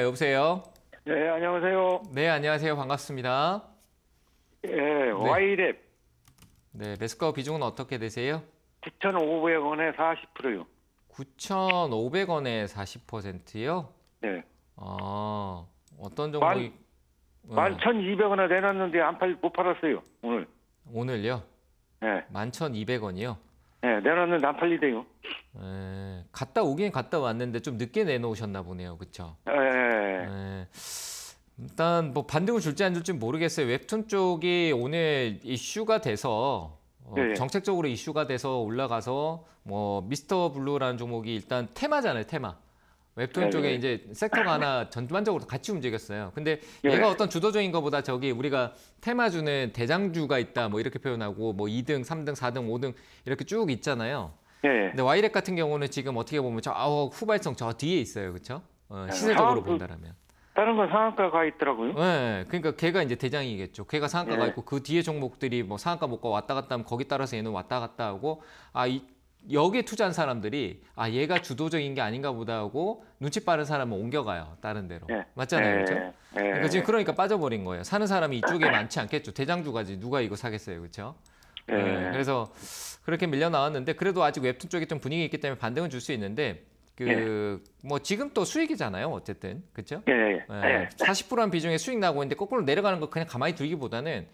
네, 여보세요. 네, 안녕하세요. 네, 안녕하세요. 반갑습니다. 예, 네. Y랩. 네, 매수가 비중은 어떻게 되세요? 9,500원에 40%요. 9,500원에 40%요? 네. 아, 어떤 종목이? 만, 네. 어. 11,200원에 내놨는데 안 팔, 못 팔았어요, 오늘. 오늘요? 네. 11,200원이요? 네, 내놨는데 안 팔리대요. 네, 갔다 오긴 갔다 왔는데 좀 늦게 내놓으셨나 보네요, 그렇죠? 네. 네. 네. 일단 뭐 반등을 줄지 안 줄지 모르겠어요. 웹툰 쪽이 오늘 이슈가 돼서 어, 네. 정책적으로 이슈가 돼서 올라가서 뭐 미스터 블루라는 종목이 일단 테마잖아요, 테마. 웹툰 네. 쪽에 네. 이제 섹터가 하나 전반적으로 같이 움직였어요. 근데 네. 얘가 어떤 주도적인 것보다 저기 우리가 테마 주는 대장주가 있다 뭐 이렇게 표현하고 뭐 2등, 3등, 4등, 5등 이렇게 쭉 있잖아요. 근데 와이렉 같은 경우는 지금 어떻게 보면 저 아우 어, 후발성 저 뒤에 있어요. 그렇죠? 어, 네. 시세적으로 상한 본다라면. 다른 건 상한가가 있더라고요. 네, 그러니까 걔가 이제 대장이겠죠. 걔가 상한가가 네. 있고 그 뒤에 종목들이 뭐 상한가 못 가 왔다 갔다 하면 거기 따라서 얘는 왔다 갔다 하고 아 이, 여기에 투자한 사람들이 아 얘가 주도적인 게 아닌가 보다 하고 눈치 빠른 사람은 옮겨가요 다른 데로 네. 맞잖아요 네. 그죠 네. 그러니까 지금 그러니까 빠져버린 거예요 사는 사람이 이쪽에 많지 않겠죠 대장주가지 누가 이거 사겠어요 그렇죠? 네. 그래서 그렇게 밀려 나왔는데 그래도 아직 웹툰 쪽에 좀 분위기 있기 때문에 반등은 줄 수 있는데 그뭐 예. 뭐 지금 또 수익이잖아요. 어쨌든 그렇죠? 예, 예. 40%한 예. 비중의 수익 나고 있는데 거꾸로 내려가는 거 그냥 가만히 두기보다는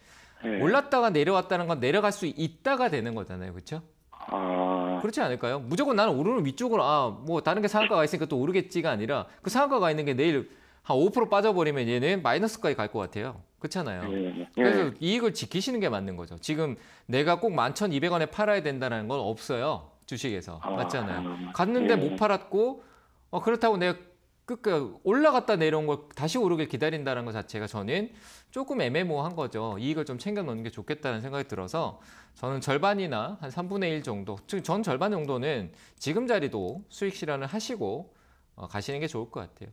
예. 올랐다가 내려왔다는 건 내려갈 수 있다가 되는 거잖아요. 그렇죠? 아... 그렇지 않을까요? 무조건 나는 오르는 위쪽으로 아뭐 다른 게 상한가가 있으니까 또 오르겠지가 아니라 그 상한가가 있는 게 내일 한 5% 빠져버리면 얘는 마이너스까지 갈 것 같아요. 그렇잖아요. 예, 그래서 이익을 지키시는 게 맞는 거죠. 지금 내가 꼭 11,200원에 팔아야 된다는 건 없어요. 주식에서 아, 맞잖아요. 아, 아. 갔는데 네. 못 예. 팔았고 어, 그렇다고 내가 끝까 올라갔다 내려온 걸 다시 오르길 기다린다는 것 자체가 저는 조금 애매모호한 거죠. 이익을 좀 챙겨 놓는 게 좋겠다는 생각이 들어서 저는 절반이나 한 3분의 1 정도, 즉 전 절반 정도는 지금 자리도 수익 실현을 하시고 어, 가시는 게 좋을 것 같아요.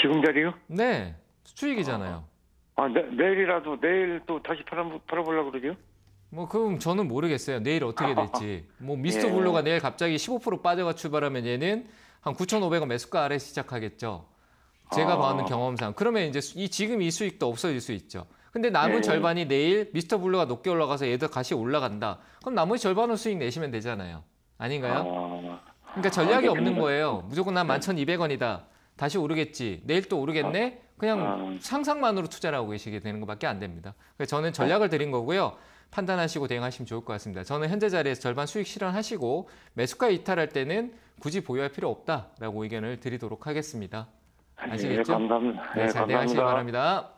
지금 자리요? 네, 수익이잖아요. 아, 아 내, 네, 내일이라도 내일 또 다시 팔아, 팔아보려고 그러죠? 뭐 그럼 저는 모르겠어요. 내일 어떻게 될지. 뭐 미스터 예. 블루가 내일 갑자기 15% 빠져가 출발하면 얘는 한 9,500원 매수가 아래 시작하겠죠. 제가 아. 봐는 경험상. 그러면 이제 이 지금 이 수익도 없어질 수 있죠. 근데 남은 네. 절반이 내일 미스터 블루가 높게 올라가서 얘들 다시 올라간다. 그럼 나머지 절반은 수익 내시면 되잖아요. 아닌가요? 아. 그러니까 전략이 아, 없는 뭐 거예요. 무조건 난 11,200원이다. 다시 오르겠지. 내일 또 오르겠네. 아. 그냥 아. 상상만으로 투자를 하고 계시게 되는 것밖에 안 됩니다. 그래서 그러니까 저는 어. 전략을 드린 거고요. 판단하시고 대응하시면 좋을 것 같습니다. 저는 현재 자리에서 절반 수익 실현하시고 매수가 이탈할 때는 굳이 보유할 필요 없다라고 의견을 드리도록 하겠습니다. 예, 아시겠죠? 예, 감사합니다. 네, 예, 잘 예, 대응하시기 바랍니다.